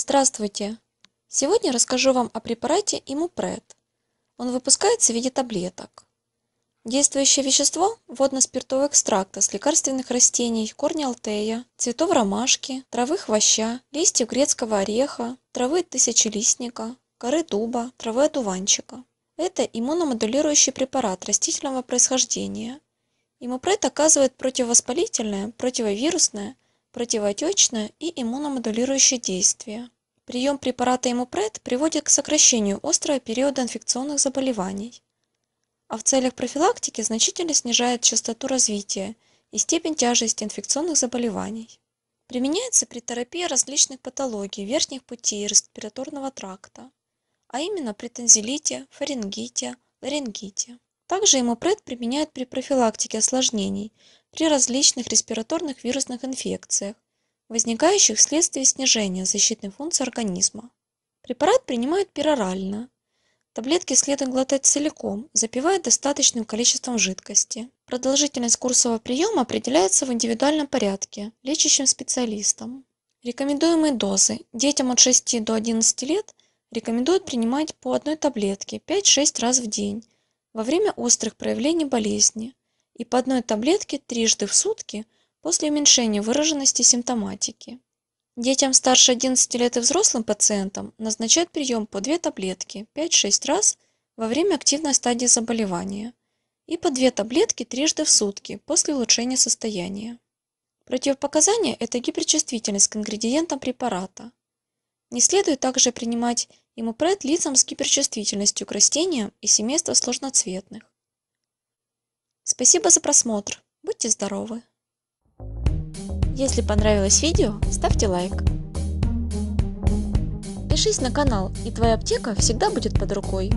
Здравствуйте! Сегодня расскажу вам о препарате Имупред. Он выпускается в виде таблеток. Действующее вещество – водно-спиртовый экстракт из лекарственных растений, корня алтея, цветов ромашки, травы хвоща, листьев грецкого ореха, травы тысячелистника, коры дуба, травы одуванчика. Это иммуномодулирующий препарат растительного происхождения. Имупред оказывает противовоспалительное, противовирусное, противоотечное и иммуномодулирующее действие прием препарата Имупред приводит к сокращению острого периода инфекционных заболеваний, а в целях профилактики значительно снижает частоту развития и степень тяжести инфекционных заболеваний. Применяется при терапии различных патологий верхних путей респираторного тракта, а именно при танзелите, фарингите, ларингите. Также имупред применяют при профилактике осложнений при различных респираторных вирусных инфекциях, возникающих вследствие снижения защитной функции организма. Препарат принимают перорально. Таблетки следует глотать целиком, запивая достаточным количеством жидкости. Продолжительность курсового приема определяется в индивидуальном порядке лечащим специалистом. Рекомендуемые дозы детям от 6 до 11 лет рекомендуют принимать по одной таблетке 5-6 раз в день во время острых проявлений болезни и по одной таблетке трижды в сутки – после уменьшения выраженности симптоматики. Детям старше 11 лет и взрослым пациентам назначают прием по 2 таблетки 5-6 раз во время активной стадии заболевания и по 2 таблетки трижды в сутки после улучшения состояния. Противопоказания – это гиперчувствительность к ингредиентам препарата. Не следует также принимать имупред лицам с гиперчувствительностью к растениям и семейства сложноцветных. Спасибо за просмотр. Будьте здоровы! Если понравилось видео, ставьте лайк. Пишись на канал, и твоя аптека всегда будет под рукой.